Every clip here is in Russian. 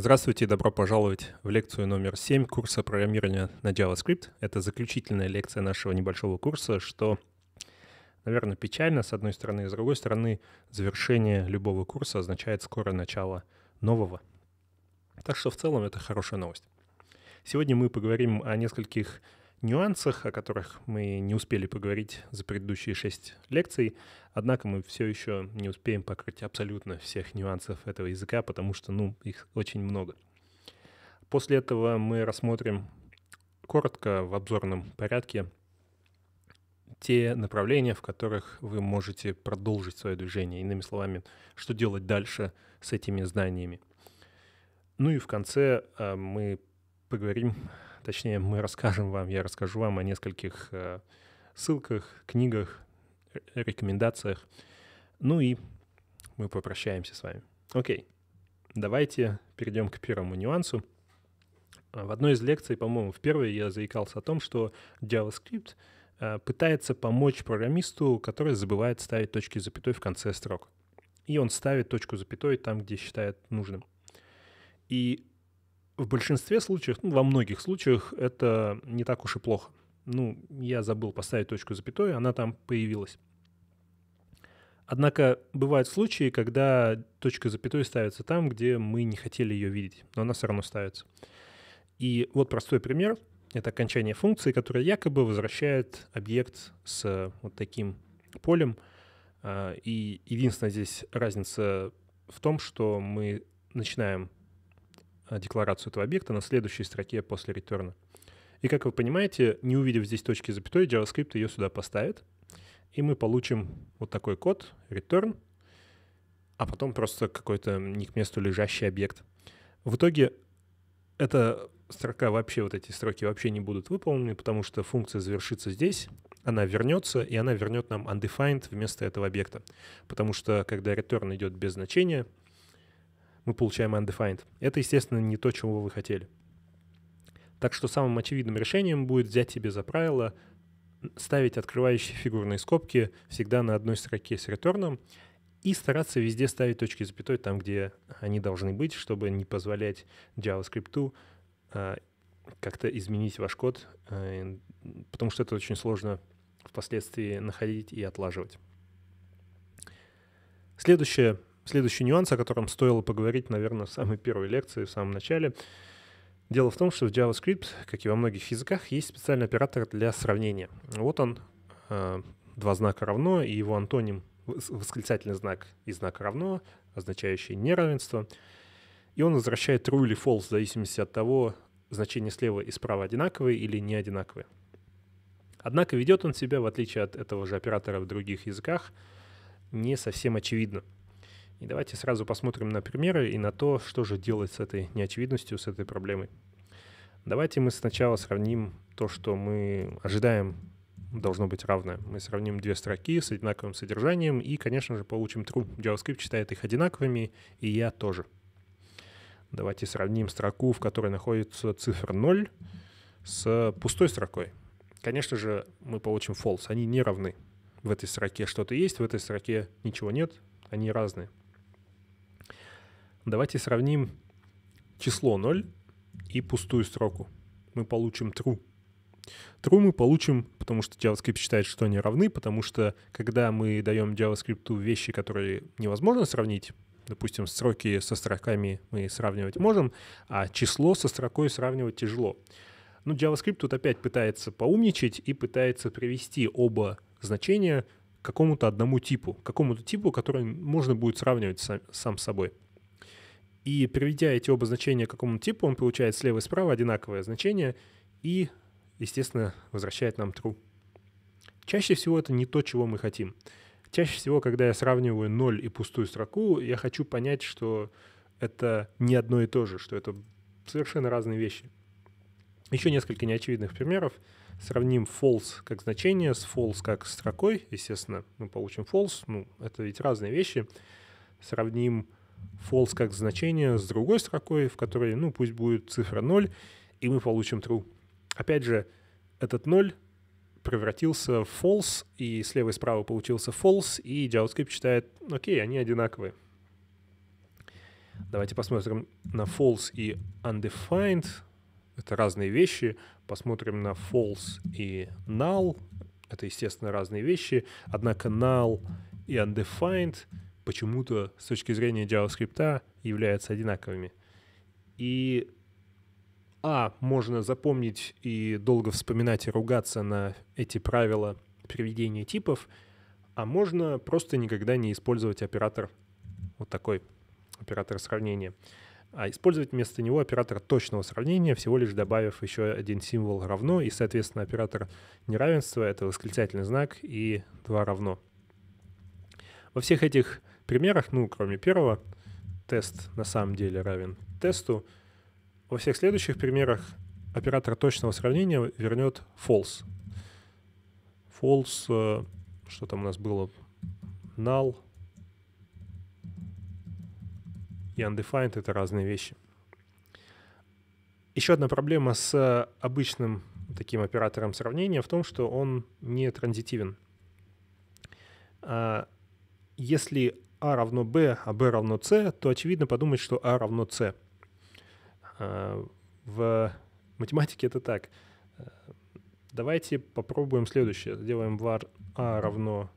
Здравствуйте и добро пожаловать в лекцию номер 7 курса программирования на JavaScript. Это заключительная лекция нашего небольшого курса, что, наверное, печально с одной стороны, и с другой стороны, завершение любого курса означает скорое начало нового. Так что в целом это хорошая новость. Сегодня мы поговорим о нескольких нюансах, о которых мы не успели поговорить за предыдущие шесть лекций. Однако мы все еще не успеем покрыть абсолютно всех нюансов этого языка, потому что, ну, их очень много. После этого мы рассмотрим коротко в обзорном порядке те направления, в которых вы можете продолжить свое движение. Иными словами, что делать дальше с этими знаниями. Ну и в конце э, мы поговорим Точнее, мы расскажем вам, я расскажу вам о нескольких э, ссылках, книгах, рекомендациях. Ну и мы попрощаемся с вами. Окей, давайте перейдем к первому нюансу. В одной из лекций, по-моему, в первой я заикался о том, что JavaScript э, пытается помочь программисту, который забывает ставить точки запятой в конце строк. И он ставит точку запятой там, где считает нужным. И в большинстве случаев, ну, во многих случаях это не так уж и плохо. Ну, я забыл поставить точку запятой, она там появилась. Однако бывают случаи, когда точка запятой ставится там, где мы не хотели ее видеть, но она все равно ставится. И вот простой пример. Это окончание функции, которая якобы возвращает объект с э, вот таким полем. А, и единственная здесь разница в том, что мы начинаем Э, декларацию этого объекта на следующей строке после return. И как вы понимаете, не увидев здесь точки запятой, JavaScript ее сюда поставит, и мы получим вот такой код return, а потом просто какой-то не к месту лежащий объект. В итоге эта строка вообще, вот эти строки вообще не будут выполнены, потому что функция завершится здесь, она вернется, и она вернет нам undefined вместо этого объекта. Потому что, когда return идет без значения, мы получаем undefined. Это, естественно, не то, чего вы хотели. Так что самым очевидным решением будет взять себе за правило ставить открывающие фигурные скобки всегда на одной строке с реторном и стараться везде ставить точки запятой там, где они должны быть, чтобы не позволять JavaScript э, как-то изменить ваш код, э, потому что это очень сложно впоследствии находить и отлаживать. Следующее Следующий нюанс, о котором стоило поговорить, наверное, в самой первой лекции, в самом начале. Дело в том, что в JavaScript, как и во многих языках, есть специальный оператор для сравнения. Вот он, э, два знака равно, и его антоним восклицательный знак и знак равно, означающий неравенство. И он возвращает true или false в зависимости от того, значения слева и справа одинаковые или не одинаковые. Однако ведет он себя, в отличие от этого же оператора в других языках, не совсем очевидно — и давайте сразу посмотрим на примеры и на то, что же делать с этой неочевидностью, с этой проблемой. Давайте мы сначала сравним то, что мы ожидаем должно быть равное. Мы сравним две строки с одинаковым содержанием и, конечно же, получим true. JavaScript читает их одинаковыми, и я тоже. Давайте сравним строку, в которой находится цифра 0, с пустой строкой. Конечно же, мы получим false. Они не равны. В этой строке что-то есть, в этой строке ничего нет. Они разные. Давайте сравним число 0 и пустую строку. Мы получим true. True мы получим, потому что JavaScript считает, что они равны, потому что когда мы даем JavaScript вещи, которые невозможно сравнить, допустим, строки со строками мы сравнивать можем, а число со строкой сравнивать тяжело. Но JavaScript тут опять пытается поумничать и пытается привести оба значения к какому-то одному типу, к какому-то типу, который можно будет сравнивать сам с собой. И приведя эти оба значения к какому-то типу, он получает слева и справа одинаковое значение и, естественно, возвращает нам true. Чаще всего это не то, чего мы хотим. Чаще всего, когда я сравниваю 0 и пустую строку, я хочу понять, что это не одно и то же, что это совершенно разные вещи. Еще несколько неочевидных примеров. Сравним false как значение с false как строкой. Естественно, мы получим false. Ну, это ведь разные вещи. Сравним false как значение с другой строкой, в которой, ну, пусть будет цифра 0, и мы получим true. Опять же, этот 0 превратился в false, и слева и справа получился false, и JavaScript читает окей, они одинаковые. Давайте посмотрим на false и undefined. Это разные вещи. Посмотрим на false и null. Это, естественно, разные вещи. Однако null и undefined — почему-то с точки зрения JavaScript являются одинаковыми. И а, можно запомнить и долго вспоминать и ругаться на эти правила приведения типов, а можно просто никогда не использовать оператор вот такой, оператор сравнения. А использовать вместо него оператор точного сравнения, всего лишь добавив еще один символ равно, и, соответственно, оператор неравенства — это восклицательный знак и два равно. Во всех этих примерах, ну, кроме первого, тест на самом деле равен тесту, во всех следующих примерах оператор точного сравнения вернет false. False, э, что там у нас было? Null и undefined — это разные вещи. Еще одна проблема с обычным таким оператором сравнения в том, что он не транзитивен. А, если а равно Б, а Б равно С, то очевидно подумать, что А равно С. А, в математике это так. Э, давайте попробуем следующее. Сделаем var A а равно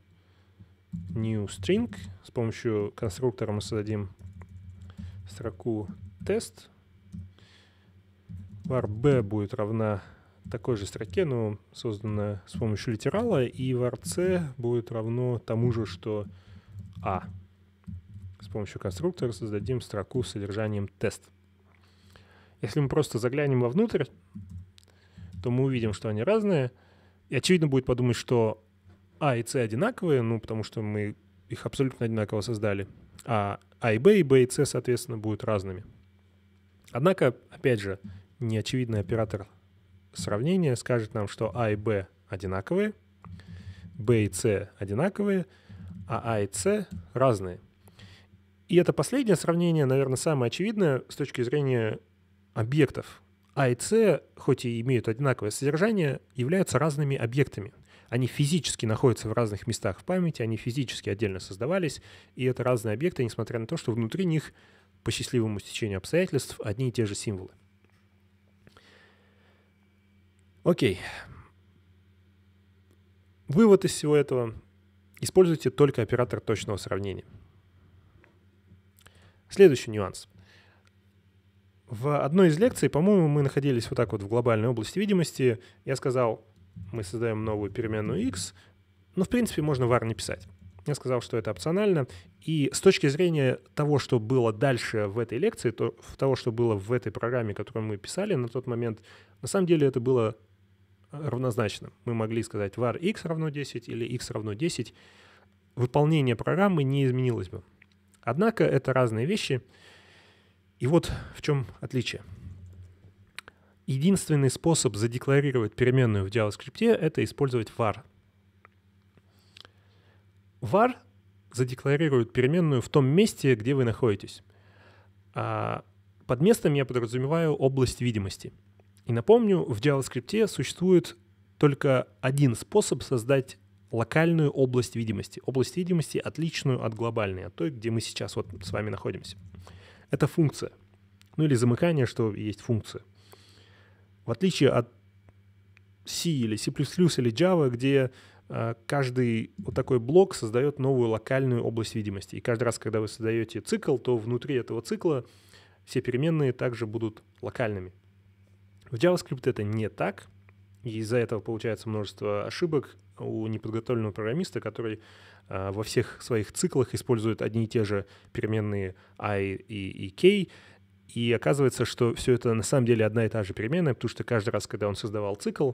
new string. С помощью конструктора мы создадим строку тест. var b будет равна такой же строке, но созданная с помощью литерала, и var c будет равно тому же, что a. А помощью конструктора создадим строку с содержанием тест. Если мы просто заглянем вовнутрь, то мы увидим, что они разные. И очевидно будет подумать, что А и С одинаковые, ну, потому что мы их абсолютно одинаково создали. А А и Б, и Б и С, соответственно, будут разными. Однако, опять же, неочевидный оператор сравнения скажет нам, что А и Б одинаковые, Б и С одинаковые, а А и С разные — и это последнее сравнение, наверное, самое очевидное с точки зрения объектов. А и С, хоть и имеют одинаковое содержание, являются разными объектами. Они физически находятся в разных местах в памяти, они физически отдельно создавались, и это разные объекты, несмотря на то, что внутри них, по счастливому стечению обстоятельств, одни и те же символы. Окей. Вывод из всего этого. Используйте только оператор точного сравнения – Следующий нюанс. В одной из лекций, по-моему, мы находились вот так вот в глобальной области видимости. Я сказал, мы создаем новую переменную x, но ну, в принципе можно var не писать. Я сказал, что это опционально. И с точки зрения того, что было дальше в этой лекции, то, того, что было в этой программе, которую мы писали на тот момент, на самом деле это было э, равнозначно. Мы могли сказать var x равно 10 или x равно 10. Выполнение программы не изменилось бы. Однако это разные вещи. И вот в чем отличие. Единственный способ задекларировать переменную в JavaScript — это использовать var. var задекларирует переменную в том месте, где вы находитесь. А, под местом я подразумеваю область видимости. И напомню, в JavaScript существует только один способ создать локальную область видимости. Область видимости отличную от глобальной, от той, где мы сейчас вот с вами находимся. Это функция. Ну или замыкание, что есть функция. В отличие от C или C++ или Java, где а, каждый вот такой блок создает новую локальную область видимости. И каждый раз, когда вы создаете цикл, то внутри этого цикла все переменные также будут локальными. В JavaScript это не так — и из-за этого получается множество ошибок у неподготовленного программиста, который а, во всех своих циклах использует одни и те же переменные i и, и k, и оказывается, что все это на самом деле одна и та же переменная, потому что каждый раз, когда он создавал цикл,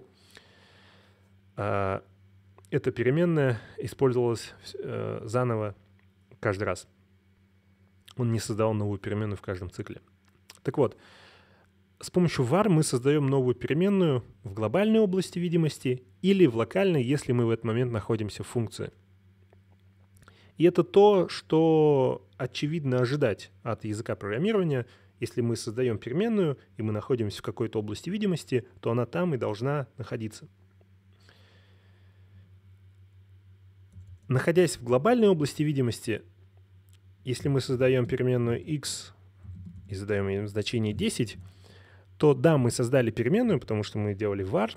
а, эта переменная использовалась э, заново каждый раз. Он не создавал новую переменную в каждом цикле. Так вот, с помощью var мы создаем новую переменную в глобальной области видимости или в локальной, если мы в этот момент находимся в функции. И это то, что очевидно ожидать от языка программирования. Если мы создаем переменную, и мы находимся в какой-то области видимости, то она там и должна находиться. Находясь в глобальной области видимости, если мы создаем переменную x и задаем ей значение 10, то да, мы создали переменную, потому что мы делали var.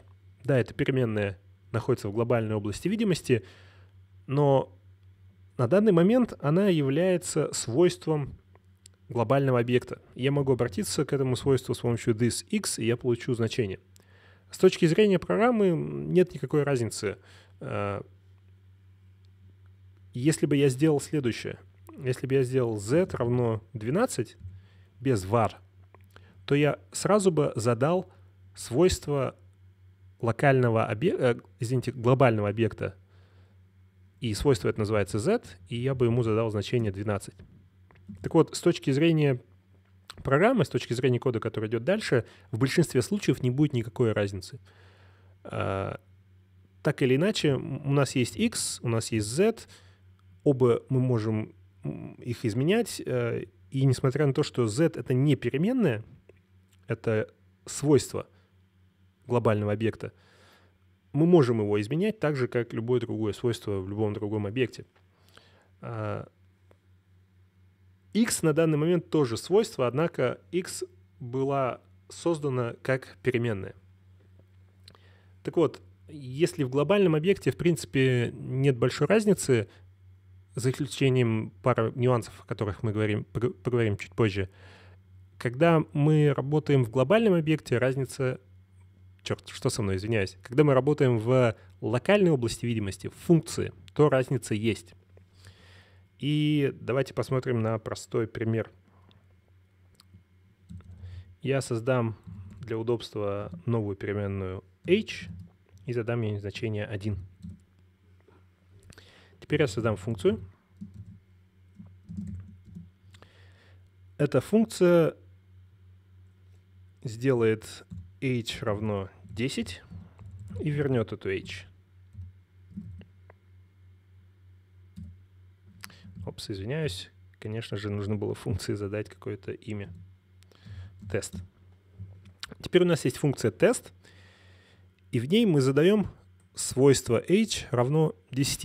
Да, эта переменная находится в глобальной области видимости, но на данный момент она является свойством глобального объекта. Я могу обратиться к этому свойству с помощью this x и я получу значение. С точки зрения программы нет никакой разницы. Э, если бы я сделал следующее, если бы я сделал z равно 12 без var, то я сразу бы задал свойства локального объекта, э, извините, глобального объекта, и свойство это называется z, и я бы ему задал значение 12. Так вот, с точки зрения программы, с точки зрения кода, который идет дальше, в большинстве случаев не будет никакой разницы. А, так или иначе, у нас есть x, у нас есть z, оба мы можем их изменять, э, и несмотря на то, что z — это не переменная, это свойство глобального объекта. Мы можем его изменять так же, как любое другое свойство в любом другом объекте. X а, на данный момент тоже свойство, однако X была создана как переменная. Так вот, если в глобальном объекте, в принципе, нет большой разницы, за исключением пары нюансов, о которых мы говорим, поговорим чуть позже, когда мы работаем в глобальном объекте, разница... Черт, что со мной, извиняюсь. Когда мы работаем в локальной области видимости, в функции, то разница есть. И давайте посмотрим на простой пример. Я создам для удобства новую переменную h и задам ей значение 1. Теперь я создам функцию. Эта функция сделает h равно 10 и вернет эту h. Опс, извиняюсь. Конечно же, нужно было функции задать какое-то имя. Тест. Теперь у нас есть функция тест, и в ней мы задаем свойство h равно 10.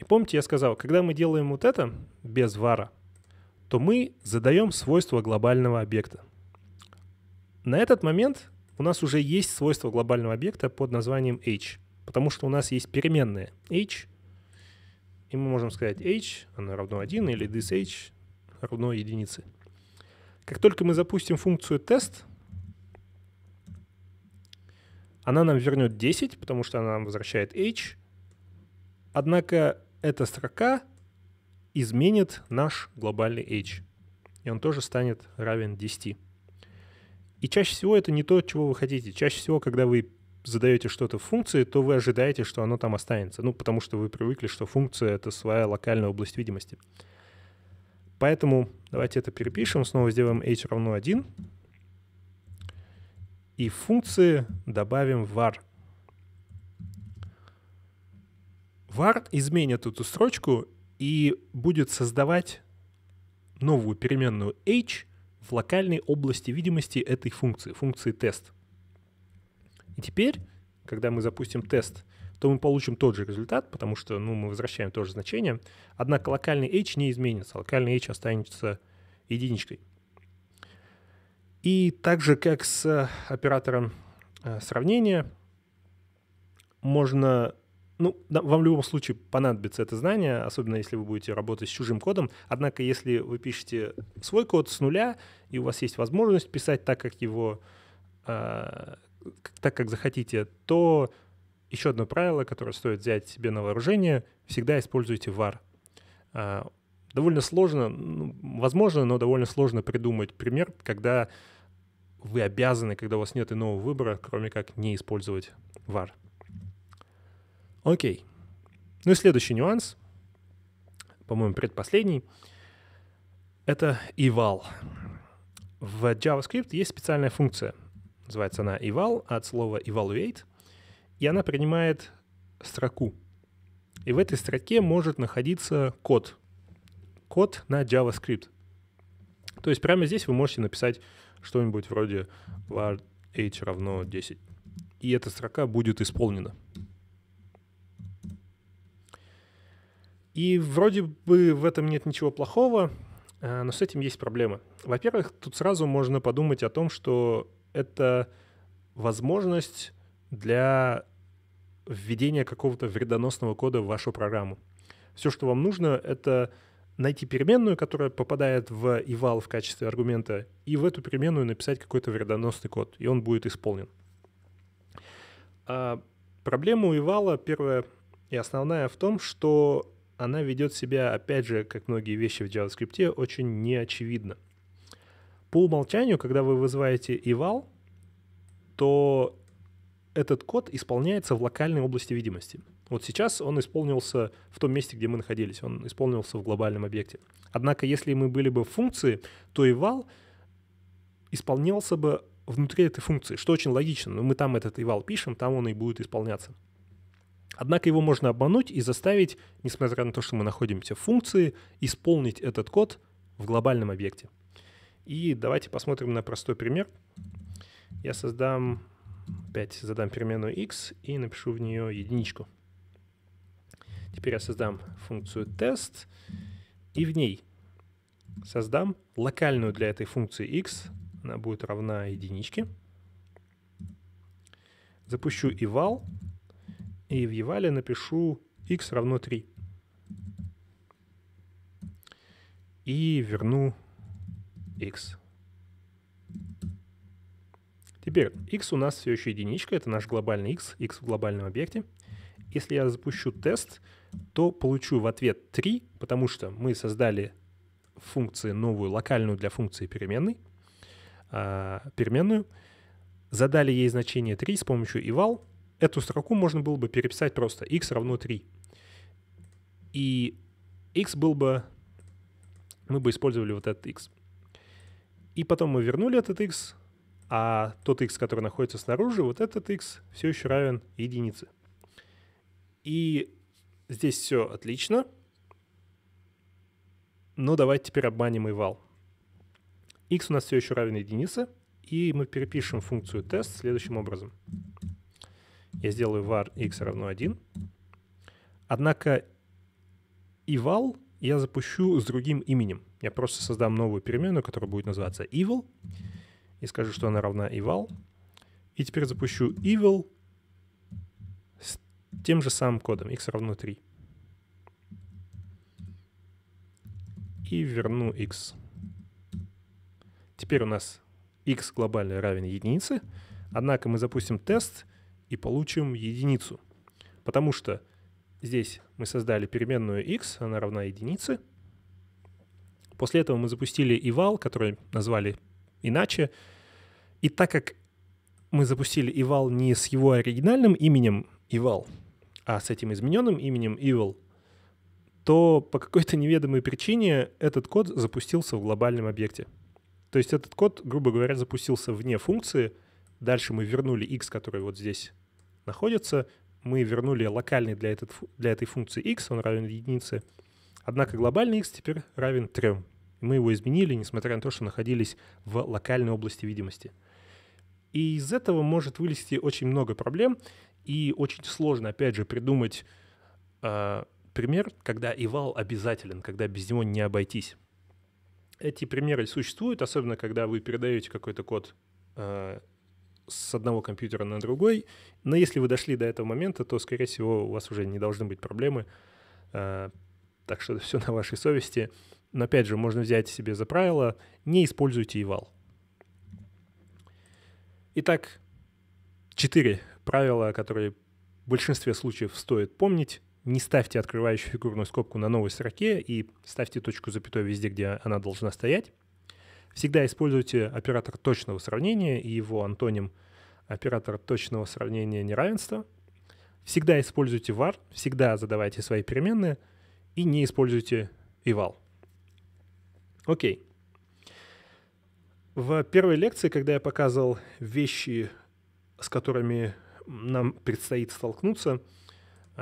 И помните, я сказал, когда мы делаем вот это без вара, то мы задаем свойство глобального объекта. На этот момент у нас уже есть свойство глобального объекта под названием h, потому что у нас есть переменная h, и мы можем сказать h, она равно 1, или this h равно единице. Как только мы запустим функцию test, она нам вернет 10, потому что она нам возвращает h. Однако эта строка изменит наш глобальный h. И он тоже станет равен 10. И чаще всего это не то, чего вы хотите. Чаще всего, когда вы задаете что-то в функции, то вы ожидаете, что оно там останется. Ну, потому что вы привыкли, что функция — это своя локальная область видимости. Поэтому давайте это перепишем, снова сделаем h равно 1. И в функции добавим var. var изменит эту строчку и будет создавать новую переменную h — в локальной области видимости этой функции, функции тест. И теперь, когда мы запустим тест, то мы получим тот же результат, потому что ну, мы возвращаем то же значение. Однако локальный h не изменится, локальный h останется единичкой. И так же, как с э, оператором э, сравнения, можно ну, да, вам в любом случае понадобится это знание, особенно если вы будете работать с чужим кодом. Однако, если вы пишете свой код с нуля, и у вас есть возможность писать так, как его, э, так, как захотите, то еще одно правило, которое стоит взять себе на вооружение, всегда используйте var. Э, а, довольно сложно, ну, возможно, но довольно сложно придумать пример, когда вы обязаны, когда у вас нет иного выбора, кроме как не использовать var. Окей. Ну и следующий нюанс, по-моему, предпоследний, это eval. В JavaScript есть специальная функция. Называется она eval от слова evaluate. И она принимает строку. И в этой строке может находиться код. Код на JavaScript. То есть прямо здесь вы можете написать что-нибудь вроде var h равно 10. И эта строка будет исполнена. И вроде бы в этом нет ничего плохого, э, но с этим есть проблемы. Во-первых, тут сразу можно подумать о том, что это возможность для введения какого-то вредоносного кода в вашу программу. Все, что вам нужно, это найти переменную, которая попадает в eval в качестве аргумента, и в эту переменную написать какой-то вредоносный код, и он будет исполнен. А проблема у eval первая и основная в том, что она ведет себя, опять же, как многие вещи в JavaScript, очень неочевидно. По умолчанию, когда вы вызываете eval, то этот код исполняется в локальной области видимости. Вот сейчас он исполнился в том месте, где мы находились, он исполнился в глобальном объекте. Однако, если мы были бы в функции, то eval исполнялся бы внутри этой функции, что очень логично, но мы там этот eval пишем, там он и будет исполняться. Однако его можно обмануть и заставить, несмотря на то, что мы находимся в функции, исполнить этот код в глобальном объекте. И давайте посмотрим на простой пример. Я создам, опять задам переменную x и напишу в нее единичку. Теперь я создам функцию test и в ней создам локальную для этой функции x. Она будет равна единичке. Запущу eval и в Евале напишу x равно 3. И верну x. Теперь x у нас все еще единичка, это наш глобальный x, x в глобальном объекте. Если я запущу тест, то получу в ответ 3, потому что мы создали функции новую, локальную для функции переменной, а, переменную, задали ей значение 3 с помощью eval, эту строку можно было бы переписать просто x равно 3. И x был бы... Мы бы использовали вот этот x. И потом мы вернули этот x, а тот x, который находится снаружи, вот этот x все еще равен единице. И здесь все отлично. Но давайте теперь обманем и вал. x у нас все еще равен единице, и мы перепишем функцию тест следующим образом я сделаю var x равно 1. Однако eval я запущу с другим именем. Я просто создам новую переменную, которая будет называться evil, и скажу, что она равна eval. И теперь запущу evil с тем же самым кодом, x равно 3. И верну x. Теперь у нас x глобально равен единице, однако мы запустим тест, и получим единицу. Потому что здесь мы создали переменную x, она равна единице. После этого мы запустили eval, который назвали иначе. И так как мы запустили eval не с его оригинальным именем eval, а с этим измененным именем eval, то по какой-то неведомой причине этот код запустился в глобальном объекте. То есть этот код, грубо говоря, запустился вне функции. Дальше мы вернули x, который вот здесь находится. Мы вернули локальный для, этот, для этой функции x, он равен единице. Однако глобальный x теперь равен 3. Мы его изменили, несмотря на то, что находились в локальной области видимости. И из этого может вылезти очень много проблем, и очень сложно, опять же, придумать э, пример, когда ивал обязателен, когда без него не обойтись. Эти примеры существуют, особенно когда вы передаете какой-то код а, с одного компьютера на другой. Но если вы дошли до этого момента, то, скорее всего, у вас уже не должны быть проблемы. А, так что все на вашей совести. Но опять же, можно взять себе за правило, не используйте ивал. Итак, четыре правила, которые в большинстве случаев стоит помнить. Не ставьте открывающую фигурную скобку на новой строке и ставьте точку запятой везде, где она должна стоять. Всегда используйте оператор точного сравнения и его антоним оператор точного сравнения неравенства. Всегда используйте var, всегда задавайте свои переменные и не используйте eval. Окей. В первой лекции, когда я показывал вещи, с которыми нам предстоит столкнуться —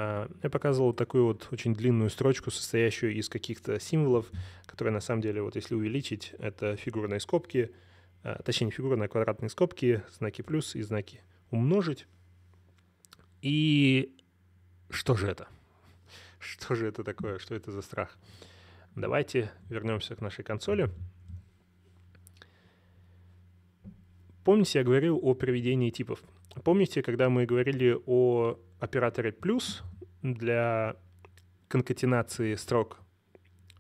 а, я показывал такую вот очень длинную строчку, состоящую из каких-то символов, которые на самом деле, вот если увеличить, это фигурные скобки, а, точнее фигурные, а квадратные скобки, знаки плюс и знаки умножить. И что же это? Что же это такое? Что это за страх? Давайте вернемся к нашей консоли. Помните, я говорил о приведении типов. Помните, когда мы говорили о операторе плюс для конкатенации строк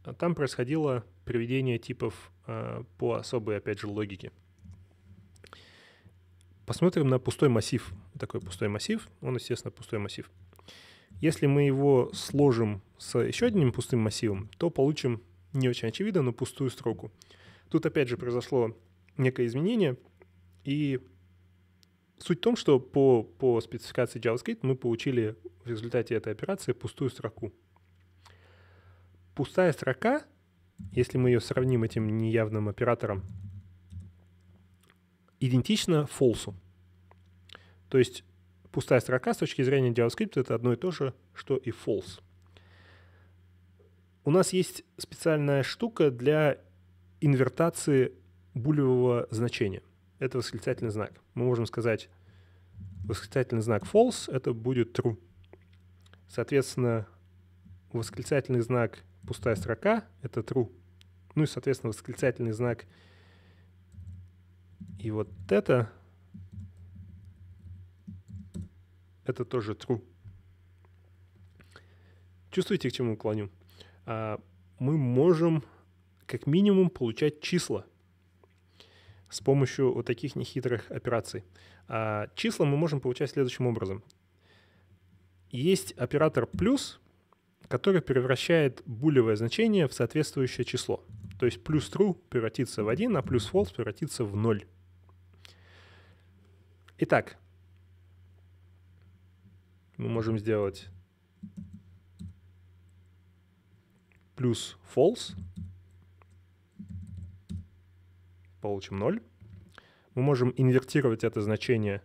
а там происходило приведение типов а, по особой, опять же, логике. Посмотрим на пустой массив. Такой пустой массив, он, естественно, пустой массив. Если мы его сложим с еще одним пустым массивом, то получим не очень очевидно, но пустую строку. Тут опять же произошло некое изменение, и Суть в том, что по, по спецификации JavaScript мы получили в результате этой операции пустую строку. Пустая строка, если мы ее сравним этим неявным оператором, идентична false. То есть пустая строка с точки зрения JavaScript это одно и то же, что и false. У нас есть специальная штука для инвертации булевого значения. — это восклицательный знак. Мы можем сказать восклицательный знак false — это будет true. Соответственно, восклицательный знак пустая строка — это true. Ну и, соответственно, восклицательный знак и вот это — это тоже true. Чувствуете, к чему клоню? А, мы можем как минимум получать числа — с помощью вот таких нехитрых операций. А числа мы можем получать следующим образом. Есть оператор плюс, который превращает булевое значение в соответствующее число. То есть плюс true превратится в 1, а плюс false превратится в 0. Итак, мы можем сделать плюс false — получим 0. Мы можем инвертировать это значение.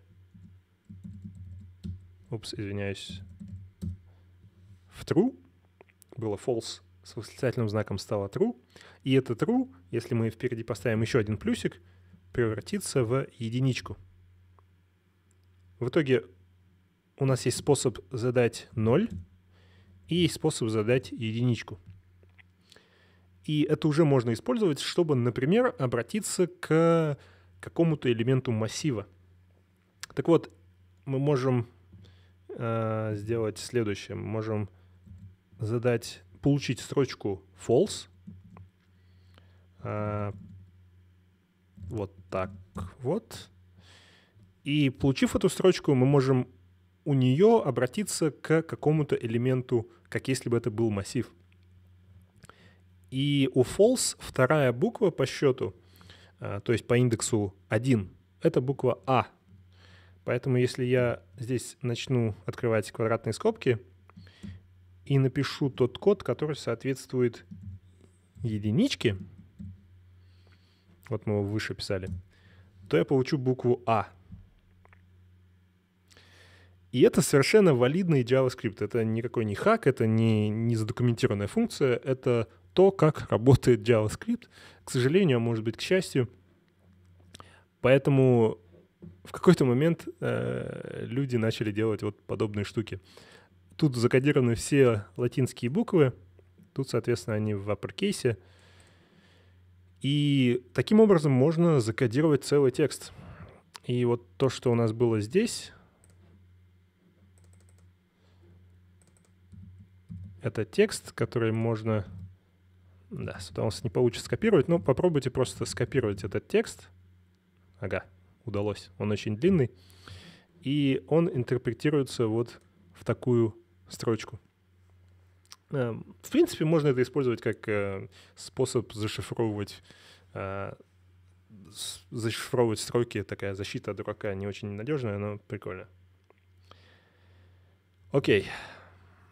Упс, извиняюсь. В true. Было false с восклицательным знаком стало true. И это true, если мы впереди поставим еще один плюсик, превратится в единичку. В итоге у нас есть способ задать 0 и есть способ задать единичку. И это уже можно использовать, чтобы, например, обратиться к какому-то элементу массива. Так вот, мы можем э, сделать следующее. Мы можем задать, получить строчку false. Э, вот так вот. И получив эту строчку, мы можем у нее обратиться к какому-то элементу, как если бы это был массив. И у false вторая буква по счету, а, то есть по индексу 1, это буква А. Поэтому если я здесь начну открывать квадратные скобки и напишу тот код, который соответствует единичке, вот мы его выше писали, то я получу букву А. И это совершенно валидный JavaScript. Это никакой не хак, это не, не задокументированная функция, это то, как работает JavaScript, к сожалению, а может быть, к счастью. Поэтому в какой-то момент э, люди начали делать вот подобные штуки. Тут закодированы все латинские буквы, тут, соответственно, они в апперкейсе. И таким образом можно закодировать целый текст. И вот то, что у нас было здесь, это текст, который можно да, сюда у нас не получится скопировать, но попробуйте просто скопировать этот текст. Ага, удалось. Он очень длинный. И он интерпретируется вот в такую строчку. Эм, в принципе, можно это использовать как э, способ зашифровывать э, зашифровывать строки, такая защита от дурака не очень надежная, но прикольно. Окей.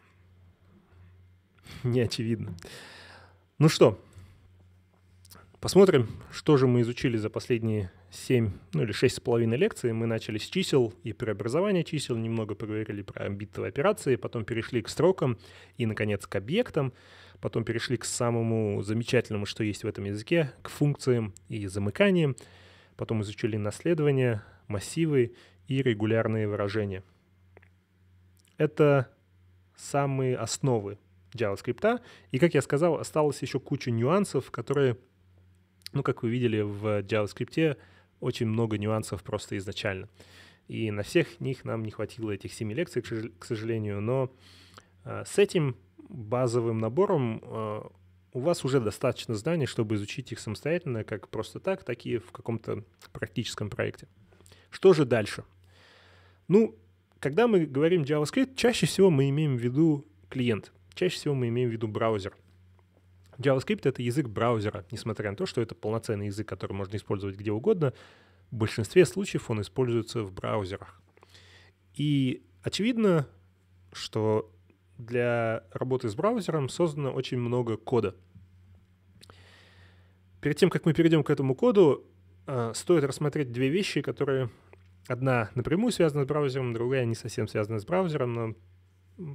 Неочевидно. очевидно. Ну что, посмотрим, что же мы изучили за последние 7, ну или с половиной лекций. Мы начали с чисел и преобразования чисел, немного проверили про битовые операции, потом перешли к строкам и, наконец, к объектам. Потом перешли к самому замечательному, что есть в этом языке, к функциям и замыканиям. Потом изучили наследование, массивы и регулярные выражения. Это самые основы JavaScript. И, как я сказал, осталось еще куча нюансов, которые, ну, как вы видели в JavaScript, очень много нюансов просто изначально. И на всех них нам не хватило этих семи лекций, к сожалению, но э, с этим базовым набором э, у вас уже достаточно знаний, чтобы изучить их самостоятельно, как просто так, так и в каком-то практическом проекте. Что же дальше? Ну, когда мы говорим JavaScript, чаще всего мы имеем в виду клиент — Чаще всего мы имеем в виду браузер. JavaScript — это язык браузера, несмотря на то, что это полноценный язык, который можно использовать где угодно, в большинстве случаев он используется в браузерах. И очевидно, что для работы с браузером создано очень много кода. Перед тем, как мы перейдем к этому коду, а, стоит рассмотреть две вещи, которые одна напрямую связана с браузером, другая не совсем связана с браузером, но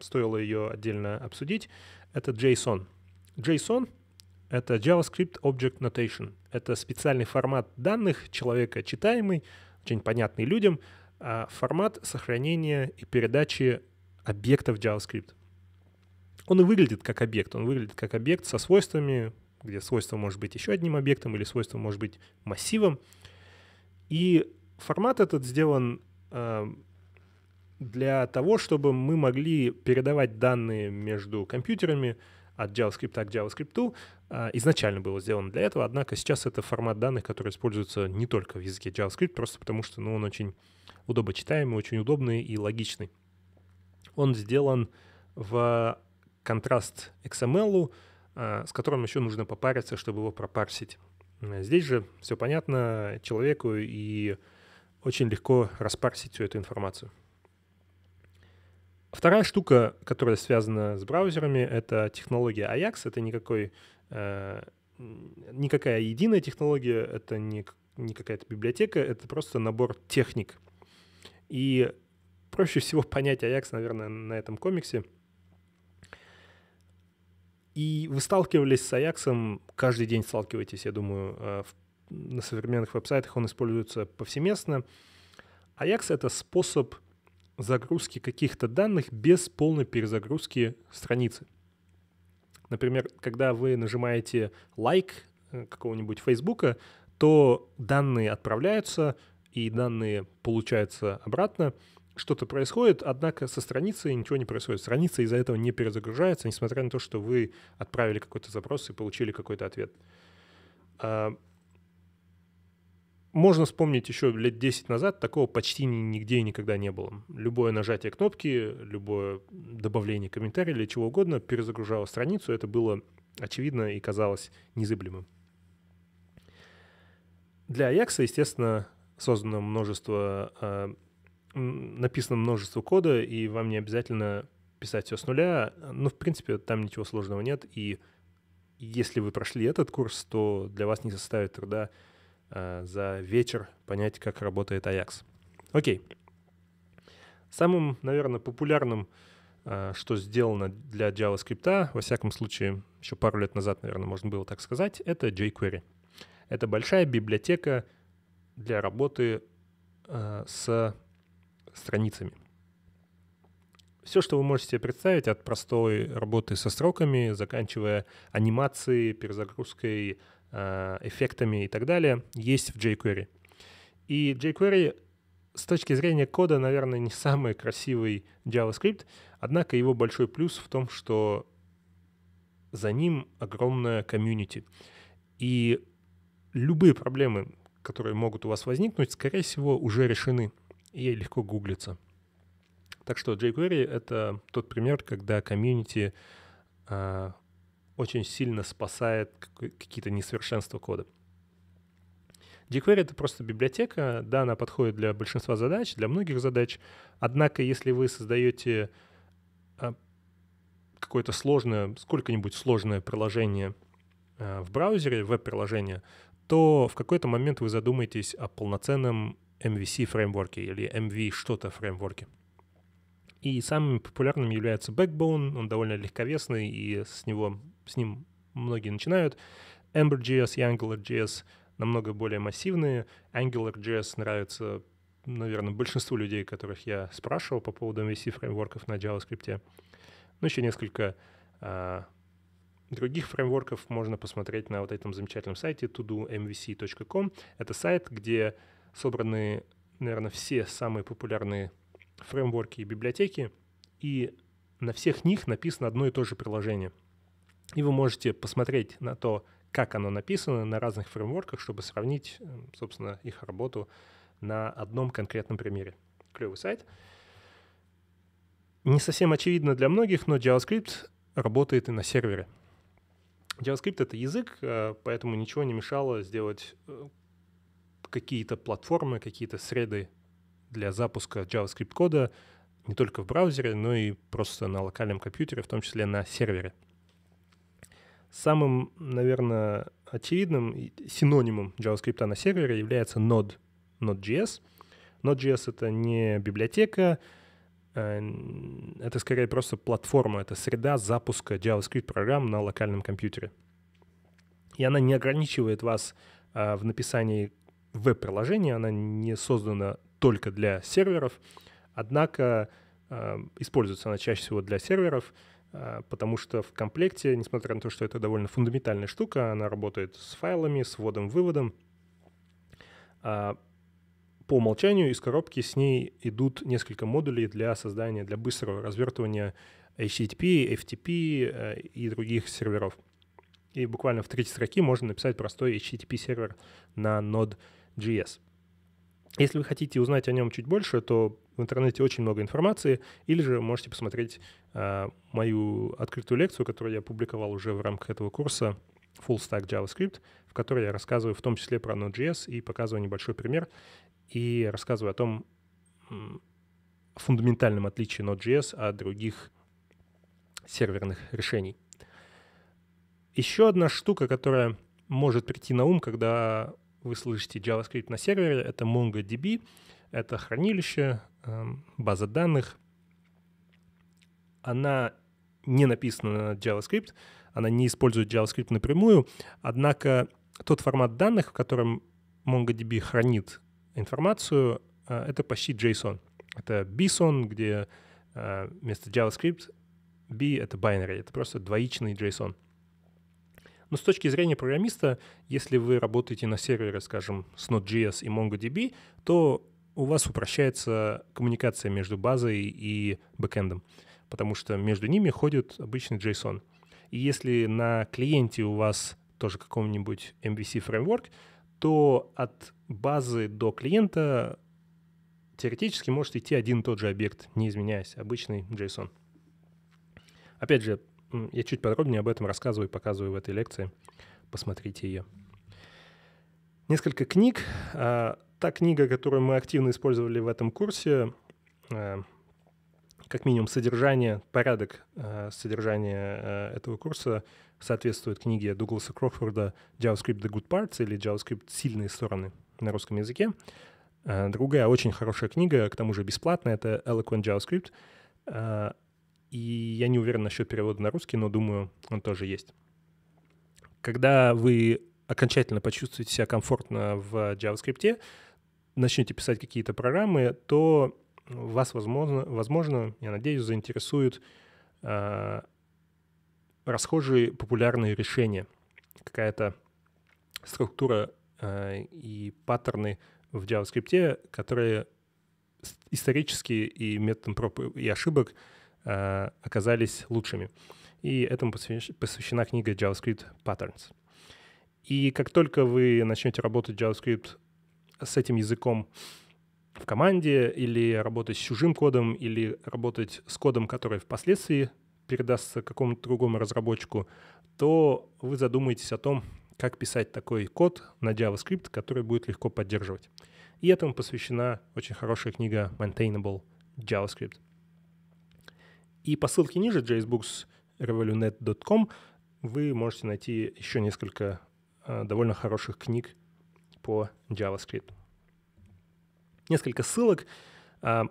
стоило ее отдельно обсудить, это JSON. JSON — это JavaScript Object Notation. Это специальный формат данных, человека читаемый, очень понятный людям, а формат сохранения и передачи объектов JavaScript. Он и выглядит как объект, он выглядит как объект со свойствами, где свойство может быть еще одним объектом или свойство может быть массивом. И формат этот сделан а, для того, чтобы мы могли передавать данные между компьютерами от JavaScript а к JavaScript. А, изначально было сделано для этого, однако сейчас это формат данных, который используется не только в языке JavaScript, просто потому что ну, он очень удобочитаемый, очень удобный и логичный. Он сделан в контраст XML, а, с которым еще нужно попариться, чтобы его пропарсить. Э, здесь же все понятно человеку и очень легко распарсить всю эту информацию. Вторая штука, которая связана с браузерами, это технология Ajax. Это никакой, э, никакая единая технология, это не, не какая-то библиотека, это просто набор техник. И проще всего понять Ajax, наверное, на этом комиксе. И вы сталкивались с Ajax, каждый день сталкиваетесь, я думаю, э, в, на современных веб-сайтах он используется повсеместно. Ajax — это способ — загрузки каких-то данных без полной перезагрузки страницы. Например, когда вы нажимаете лайк какого-нибудь Фейсбука, то данные отправляются и данные получаются обратно. Что-то происходит, однако со страницы ничего не происходит. Страница из-за этого не перезагружается, несмотря на то, что вы отправили какой-то запрос и получили какой-то ответ. А, можно вспомнить еще лет 10 назад, такого почти нигде и никогда не было. Любое нажатие кнопки, любое добавление комментария или чего угодно перезагружало страницу, это было очевидно и казалось незыблемым. Для Ajax, естественно, создано множество, а, написано множество кода, и вам не обязательно писать все с нуля, но, ну, в принципе, там ничего сложного нет, и если вы прошли этот курс, то для вас не составит труда Э, за вечер понять, как работает Аякс. Окей. Самым, наверное, популярным, э, что сделано для JavaScript, во всяком случае, еще пару лет назад, наверное, можно было так сказать, это jQuery. Это большая библиотека для работы э, с страницами. Все, что вы можете себе представить, от простой работы со строками, заканчивая анимацией, перезагрузкой, э, эффектами и так далее, есть в jQuery. И jQuery с точки зрения кода, наверное, не самый красивый JavaScript, однако его большой плюс в том, что за ним огромная комьюнити. И любые проблемы, которые могут у вас возникнуть, скорее всего, уже решены и легко гуглится. Так что jQuery — это тот пример, когда комьюнити э, очень сильно спасает какие-то несовершенства кода. jQuery — это просто библиотека. Да, она подходит для большинства задач, для многих задач. Однако, если вы создаете э, какое-то сложное, сколько-нибудь сложное приложение э, в браузере, веб-приложение, то в какой-то момент вы задумаетесь о полноценном MVC фреймворке или MV что-то фреймворке. И самым популярным является Backbone, он довольно легковесный, и с него с ним многие начинают. Ember.js и Angular.js намного более массивные. Angular.js нравится, наверное, большинству людей, которых я спрашивал по поводу MVC фреймворков на JavaScript. Ну, еще несколько а, других фреймворков можно посмотреть на вот этом замечательном сайте todomvc.com. Это сайт, где собраны, наверное, все самые популярные фреймворки и библиотеки, и на всех них написано одно и то же приложение. И вы можете посмотреть на то, как оно написано на разных фреймворках, чтобы сравнить, э, собственно, их работу на одном конкретном примере. Клевый сайт. Не совсем очевидно для многих, но JavaScript работает и на сервере. JavaScript — это язык, э, поэтому ничего не мешало сделать э, какие-то платформы, какие-то среды для запуска JavaScript-кода не только в браузере, но и просто на локальном компьютере, в том числе на сервере. Самым, наверное, очевидным синонимом JavaScript на сервере является Node, Node.js. Node.js — это не библиотека, э, это скорее просто платформа, это среда запуска JavaScript-программ на локальном компьютере. И она не ограничивает вас а, в написании веб-приложения, она не создана только для серверов, однако э, используется она чаще всего для серверов, э, потому что в комплекте, несмотря на то, что это довольно фундаментальная штука, она работает с файлами, с вводом-выводом, э, а, по умолчанию из коробки с ней идут несколько модулей для создания, для быстрого развертывания HTTP, FTP э, и других серверов. И буквально в третьей строке можно написать простой HTTP сервер на Node.js. Если вы хотите узнать о нем чуть больше, то в интернете очень много информации, или же можете посмотреть э, мою открытую лекцию, которую я публиковал уже в рамках этого курса Full Stack JavaScript, в которой я рассказываю в том числе про Node.js и показываю небольшой пример и рассказываю о том фундаментальном отличии Node.js от других серверных решений. Еще одна штука, которая может прийти на ум, когда вы слышите JavaScript на сервере, это MongoDB, это хранилище, эм, база данных. Она не написана на JavaScript, она не использует JavaScript напрямую, однако тот формат данных, в котором MongoDB хранит информацию, э, это почти JSON. Это BSON, где э, вместо JavaScript B — это binary, это просто двоичный JSON — но с точки зрения программиста, если вы работаете на сервере, скажем, с Node.js и MongoDB, то у вас упрощается коммуникация между базой и бэкэндом, потому что между ними ходит обычный JSON. И если на клиенте у вас тоже каком-нибудь MVC фреймворк, то от базы до клиента теоретически может идти один и тот же объект, не изменяясь, обычный JSON. Опять же, я чуть подробнее об этом рассказываю и показываю в этой лекции. Посмотрите ее. Несколько книг. А, та книга, которую мы активно использовали в этом курсе, э, как минимум содержание, порядок э, содержания э, этого курса соответствует книге Дугласа Крофорда «JavaScript the good parts» или «JavaScript сильные стороны» на русском языке. Другая очень хорошая книга, к тому же бесплатная, это Eloquent JavaScript. И я не уверен насчет перевода на русский, но думаю, он тоже есть. Когда вы окончательно почувствуете себя комфортно в JavaScript, начнете писать какие-то программы, то вас, возможно, возможно я надеюсь, заинтересуют э, расхожие популярные решения, какая-то структура э, и паттерны в JavaScript, которые исторически и методом проб и ошибок Э, оказались лучшими. И этому посвящена книга JavaScript Patterns. И как только вы начнете работать JavaScript с этим языком в команде или работать с чужим кодом, или работать с кодом, который впоследствии передастся какому-то другому разработчику, то вы задумаетесь о том, как писать такой код на JavaScript, который будет легко поддерживать. И этому посвящена очень хорошая книга Maintainable JavaScript. И по ссылке ниже jsbooks.revolunet.com вы можете найти еще несколько э, довольно хороших книг по JavaScript. Несколько ссылок. А,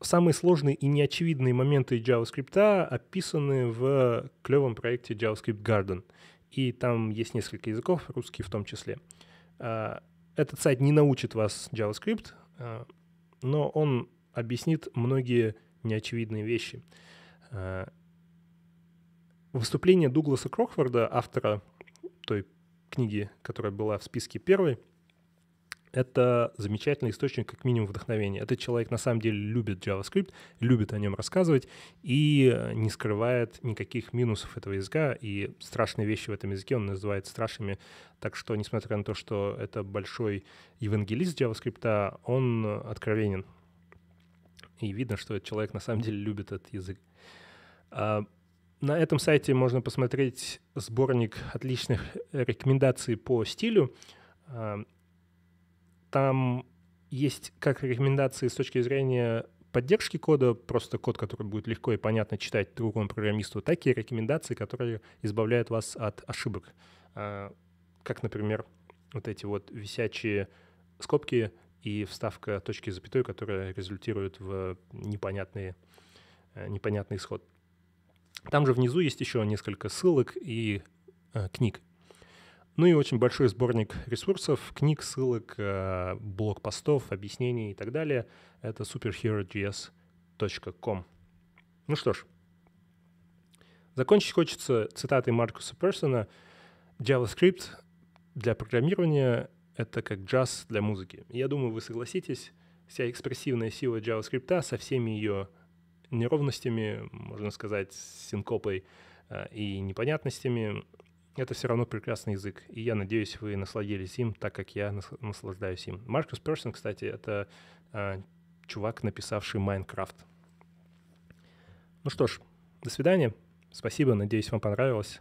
самые сложные и неочевидные моменты JavaScript описаны в клевом проекте JavaScript Garden. И там есть несколько языков, русский в том числе. А, этот сайт не научит вас JavaScript, а, но он объяснит многие неочевидные вещи. Э, Выступление Дугласа Крохфорда, автора той книги, которая была в списке первой, это замечательный источник, как минимум, вдохновения. Этот человек на самом деле любит JavaScript, любит о нем рассказывать и не скрывает никаких минусов этого языка. И страшные вещи в этом языке он называет страшными. Так что, несмотря на то, что это большой евангелист JavaScript, он откровенен и видно, что этот человек на самом деле любит этот язык. А, на этом сайте можно посмотреть сборник отличных рекомендаций по стилю. А, там есть как рекомендации с точки зрения поддержки кода, просто код, который будет легко и понятно читать другому программисту, так и рекомендации, которые избавляют вас от ошибок. А, как, например, вот эти вот висячие скобки — и вставка точки запятой, которая результирует в непонятный э, непонятный исход. Там же внизу есть еще несколько ссылок и э, книг. Ну и очень большой сборник ресурсов, книг, ссылок, э, блокпостов, объяснений и так далее. Это superhero.js.com. Ну что ж, закончить хочется цитатой Маркуса Персона. JavaScript для программирования это как джаз для музыки. Я думаю, вы согласитесь, вся экспрессивная сила JavaScript со всеми ее неровностями, можно сказать, синкопой э, и непонятностями, это все равно прекрасный язык. И я надеюсь, вы насладились им так, как я наслаждаюсь им. Маркус Персон, кстати, это э, чувак, написавший Майнкрафт. Ну что ж, до свидания. Спасибо, надеюсь, вам понравилось.